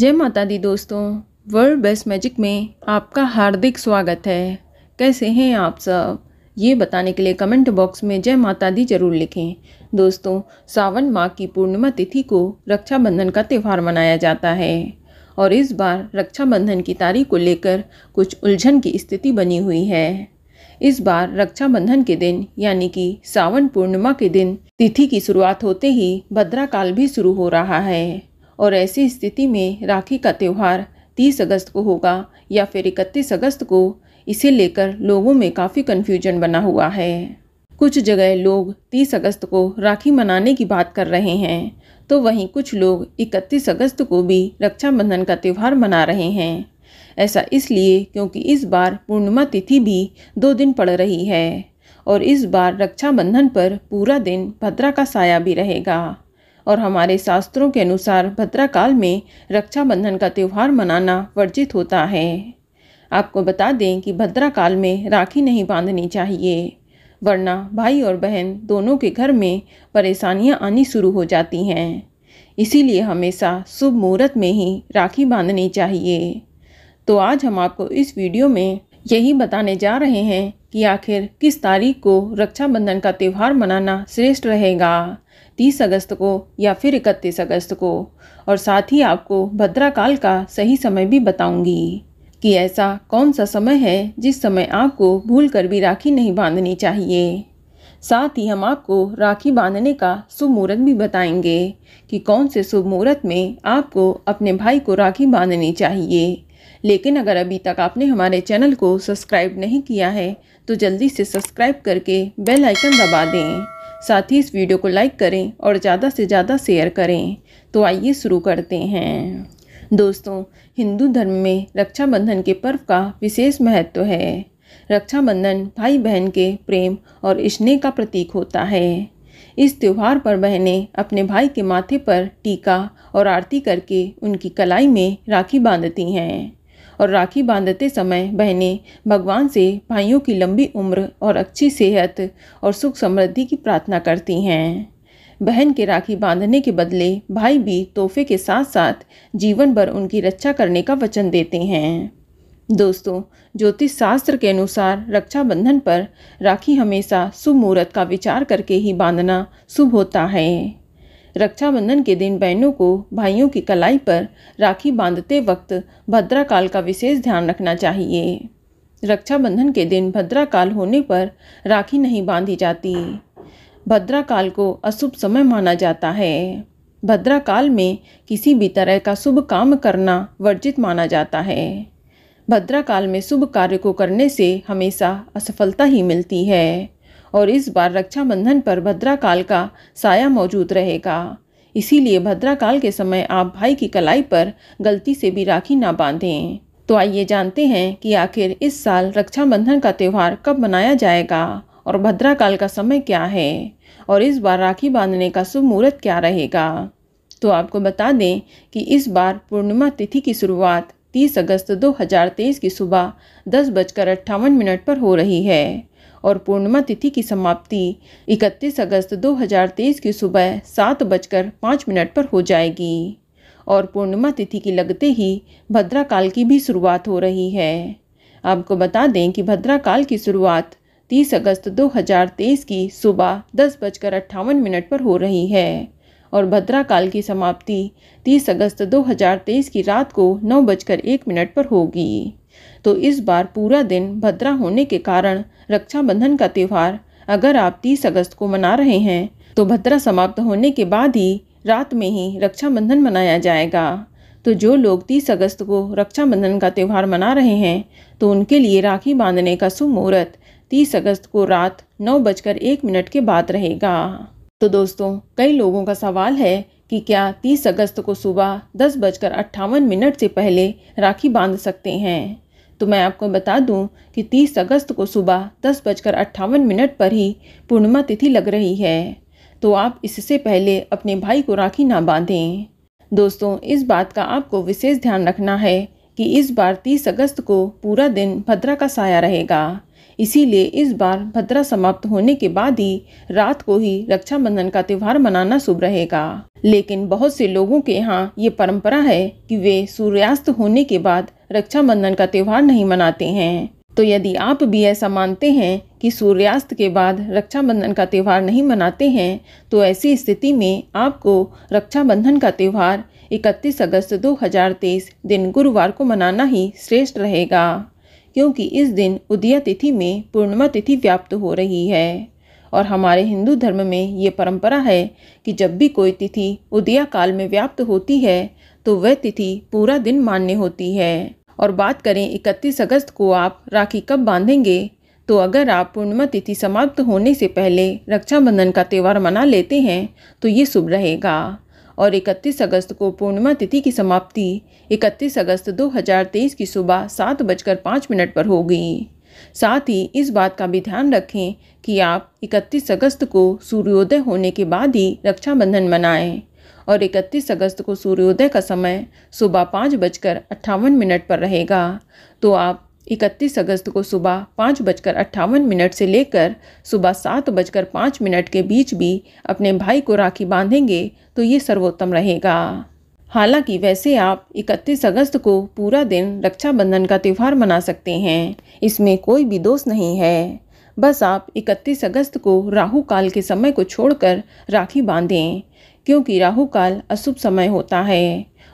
जय माता दी दोस्तों वर्ल्ड बेस्ट मैजिक में आपका हार्दिक स्वागत है कैसे हैं आप सब ये बताने के लिए कमेंट बॉक्स में जय माता दी जरूर लिखें दोस्तों सावन माह की पूर्णिमा तिथि को रक्षाबंधन का त्यौहार मनाया जाता है और इस बार रक्षाबंधन की तारीख को लेकर कुछ उलझन की स्थिति बनी हुई है इस बार रक्षाबंधन के दिन यानी कि सावन पूर्णिमा के दिन तिथि की शुरुआत होते ही भद्रा काल भी शुरू हो रहा है और ऐसी स्थिति में राखी का त्यौहार 30 अगस्त को होगा या फिर 31 अगस्त को इसे लेकर लोगों में काफ़ी कन्फ्यूजन बना हुआ है कुछ जगह लोग 30 अगस्त को राखी मनाने की बात कर रहे हैं तो वहीं कुछ लोग 31 अगस्त को भी रक्षाबंधन का त्यौहार मना रहे हैं ऐसा इसलिए क्योंकि इस बार पूर्णिमा तिथि भी दो दिन पड़ रही है और इस बार रक्षाबंधन पर पूरा दिन भद्रा का साया भी रहेगा और हमारे शास्त्रों के अनुसार भद्राकाल में रक्षाबंधन का त्यौहार मनाना वर्जित होता है आपको बता दें कि भद्राकाल में राखी नहीं बांधनी चाहिए वरना भाई और बहन दोनों के घर में परेशानियां आनी शुरू हो जाती हैं इसीलिए हमेशा शुभ मुहूर्त में ही राखी बांधनी चाहिए तो आज हम आपको इस वीडियो में यही बताने जा रहे हैं कि आखिर किस तारीख को रक्षाबंधन का त्यौहार मनाना श्रेष्ठ रहेगा तीस अगस्त को या फिर इकतीस अगस्त को और साथ ही आपको भद्राकाल का सही समय भी बताऊंगी कि ऐसा कौन सा समय है जिस समय आपको भूल कर भी राखी नहीं बांधनी चाहिए साथ ही हम आपको राखी बांधने का शुभ मुहूर्त भी बताएंगे कि कौन से शुभ मुहूर्त में आपको अपने भाई को राखी बांधनी चाहिए लेकिन अगर अभी तक आपने हमारे चैनल को सब्सक्राइब नहीं किया है तो जल्दी से सब्सक्राइब करके बेल आइकन दबा दें साथ ही इस वीडियो को लाइक करें और ज़्यादा से ज़्यादा शेयर करें तो आइए शुरू करते हैं दोस्तों हिंदू धर्म में रक्षाबंधन के पर्व का विशेष महत्व है रक्षाबंधन भाई बहन के प्रेम और स्नेह का प्रतीक होता है इस त्यौहार पर बहनें अपने भाई के माथे पर टीका और आरती करके उनकी कलाई में राखी बांधती हैं और राखी बांधते समय बहनें भगवान से भाइयों की लंबी उम्र और अच्छी सेहत और सुख समृद्धि की प्रार्थना करती हैं बहन के राखी बांधने के बदले भाई भी तोहफे के साथ साथ जीवन भर उनकी रक्षा करने का वचन देते हैं दोस्तों ज्योतिष शास्त्र के अनुसार रक्षाबंधन पर राखी हमेशा शुभ मुहूर्त का विचार करके ही बांधना शुभ होता है रक्षाबंधन के दिन बहनों को भाइयों की कलाई पर राखी बांधते वक्त भद्रा काल का विशेष ध्यान रखना चाहिए रक्षाबंधन के दिन भद्रा काल होने पर राखी नहीं बांधी जाती भद्रा काल को अशुभ समय माना जाता है भद्रा काल में किसी भी तरह का शुभ काम करना वर्जित माना जाता है भद्राकाल में शुभ कार्य को करने से हमेशा असफलता ही मिलती है और इस बार रक्षाबंधन पर भद्राकाल का साया मौजूद रहेगा इसीलिए भद्राकाल के समय आप भाई की कलाई पर गलती से भी राखी ना बांधें तो आइए जानते हैं कि आखिर इस साल रक्षाबंधन का त्यौहार कब मनाया जाएगा और भद्राकाल का समय क्या है और इस बार राखी बांधने का शुभ मुहूर्त क्या रहेगा तो आपको बता दें कि इस बार पूर्णिमा तिथि की शुरुआत 30 अगस्त 2023 की सुबह दस बजकर अट्ठावन मिनट पर हो रही है और पूर्णिमा तिथि की समाप्ति 31 अगस्त 2023 की सुबह सात बजकर पाँच मिनट पर हो जाएगी और पूर्णिमा तिथि की लगते ही भद्रा काल की भी शुरुआत हो रही है आपको बता दें कि भद्रा काल की शुरुआत 30 अगस्त 2023 की सुबह दस बजकर अट्ठावन मिनट पर हो रही है और भद्रा काल की समाप्ति 30 अगस्त 2023 की रात को नौ बजकर एक मिनट पर होगी तो इस बार पूरा दिन भद्रा होने के कारण रक्षाबंधन का त्यौहार अगर आप 30 अगस्त को मना रहे हैं तो भद्रा समाप्त होने के बाद ही रात में ही रक्षाबंधन मनाया जाएगा तो जो लोग 30 अगस्त को रक्षाबंधन का त्यौहार मना रहे हैं तो उनके लिए राखी बांधने का मुहूर्त 30 अगस्त को रात नौ बजकर एक मिनट के बाद रहेगा तो दोस्तों कई लोगों का सवाल है कि क्या 30 अगस्त को सुबह दस बजकर अट्ठावन मिनट से पहले राखी बांध सकते हैं तो मैं आपको बता दूं कि 30 अगस्त को सुबह दस बजकर अट्ठावन मिनट पर ही पूर्णिमा तिथि लग रही है तो आप इससे पहले अपने भाई को राखी ना बांधें दोस्तों इस बात का आपको विशेष ध्यान रखना है कि इस बार 30 अगस्त को पूरा दिन भद्रा का साया रहेगा इसीलिए इस बार भद्रा समाप्त होने के बाद ही रात को ही रक्षाबंधन का त्यौहार मनाना शुभ रहेगा लेकिन बहुत से लोगों के यहाँ ये परंपरा है कि वे सूर्यास्त होने के बाद रक्षाबंधन का त्यौहार नहीं मनाते हैं तो यदि आप भी ऐसा मानते हैं कि सूर्यास्त के बाद रक्षाबंधन का त्यौहार नहीं मनाते हैं तो ऐसी स्थिति में आपको रक्षाबंधन का त्यौहार 31 अगस्त 2023 दिन गुरुवार को मनाना ही श्रेष्ठ रहेगा क्योंकि इस दिन उदया तिथि में पूर्णिमा तिथि व्याप्त हो रही है और हमारे हिंदू धर्म में ये परंपरा है कि जब भी कोई तिथि उदया काल में व्याप्त होती है तो वह तिथि पूरा दिन मान्य होती है और बात करें 31 अगस्त को आप राखी कब बांधेंगे तो अगर आप पूर्णिमा तिथि समाप्त होने से पहले रक्षाबंधन का त्यौहार मना लेते हैं तो ये शुभ रहेगा और 31 अगस्त को पूर्णिमा तिथि की समाप्ति 31 अगस्त 2023 की सुबह सात बजकर पाँच मिनट पर होगी साथ ही इस बात का भी ध्यान रखें कि आप 31 अगस्त को सूर्योदय होने के बाद ही रक्षाबंधन मनाएं और 31 अगस्त को सूर्योदय का समय सुबह पाँच बजकर अट्ठावन मिनट पर रहेगा तो आप इकतीस अगस्त को सुबह पाँच बजकर अट्ठावन मिनट से लेकर सुबह सात बजकर पाँच मिनट के बीच भी अपने भाई को राखी बांधेंगे तो ये सर्वोत्तम रहेगा हालांकि वैसे आप 31 अगस्त को पूरा दिन रक्षाबंधन का त्यौहार मना सकते हैं इसमें कोई भी दोष नहीं है बस आप 31 अगस्त को राहु काल के समय को छोड़कर राखी बांधें क्योंकि राहु काल अशुभ समय होता है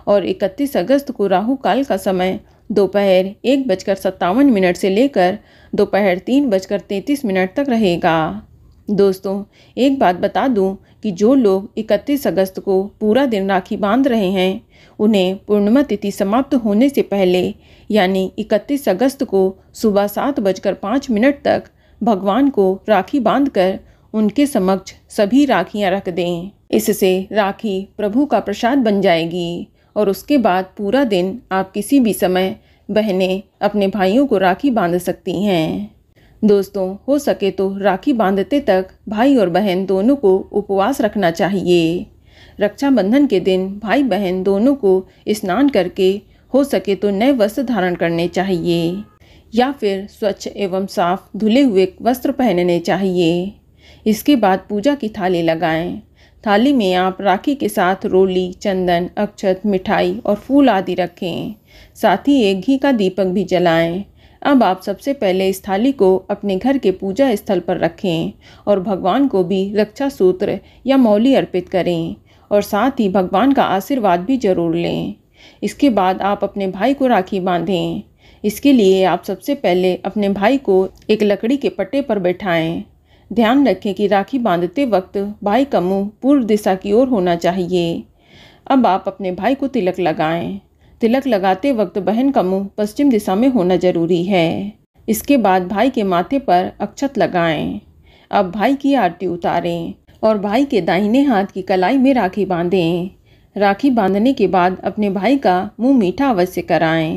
और 31 अगस्त को राहु काल का समय दोपहर एक बजकर सत्तावन मिनट से लेकर दोपहर तीन बजकर तैंतीस मिनट तक रहेगा दोस्तों एक बात बता दूं कि जो लोग 31 अगस्त को पूरा दिन राखी बांध रहे हैं उन्हें पूर्णिमा तिथि समाप्त होने से पहले यानी 31 अगस्त को सुबह सात बजकर पाँच मिनट तक भगवान को राखी बांधकर उनके समक्ष सभी राखियां रख दें इससे राखी प्रभु का प्रसाद बन जाएगी और उसके बाद पूरा दिन आप किसी भी समय बहनें अपने भाइयों को राखी बांध सकती हैं दोस्तों हो सके तो राखी बांधते तक भाई और बहन दोनों को उपवास रखना चाहिए रक्षाबंधन के दिन भाई बहन दोनों को स्नान करके हो सके तो नए वस्त्र धारण करने चाहिए या फिर स्वच्छ एवं साफ धुले हुए वस्त्र पहनने चाहिए इसके बाद पूजा की थाली लगाएं थाली में आप राखी के साथ रोली चंदन अक्षत मिठाई और फूल आदि रखें साथ ही एक घी का दीपक भी जलाएं। अब आप सबसे पहले इस थाली को अपने घर के पूजा स्थल पर रखें और भगवान को भी रक्षा सूत्र या मौली अर्पित करें और साथ ही भगवान का आशीर्वाद भी जरूर लें इसके बाद आप अपने भाई को राखी बांधें इसके लिए आप सबसे पहले अपने भाई को एक लकड़ी के पट्टे पर बैठाएं ध्यान रखें कि राखी बांधते वक्त भाई का मुँह पूर्व दिशा की ओर होना चाहिए अब आप अपने भाई को तिलक लगाएं तिलक लगाते वक्त बहन का मुँह पश्चिम दिशा में होना जरूरी है इसके बाद भाई के माथे पर अक्षत लगाएं अब भाई की आरती उतारें और भाई के दाहिने हाथ की कलाई में राखी बांधें राखी बांधने के बाद अपने भाई का मुँह मीठा अवश्य कराएँ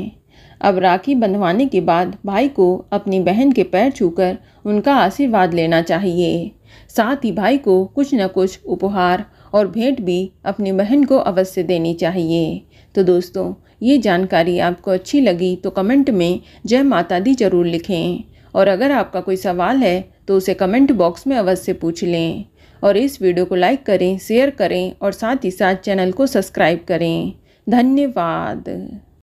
अब राखी बंधवाने के बाद भाई को अपनी बहन के पैर छूकर उनका आशीर्वाद लेना चाहिए साथ ही भाई को कुछ न कुछ उपहार और भेंट भी अपनी बहन को अवश्य देनी चाहिए तो दोस्तों ये जानकारी आपको अच्छी लगी तो कमेंट में जय माता दी जरूर लिखें और अगर आपका कोई सवाल है तो उसे कमेंट बॉक्स में अवश्य पूछ लें और इस वीडियो को लाइक करें शेयर करें और साथ ही साथ चैनल को सब्सक्राइब करें धन्यवाद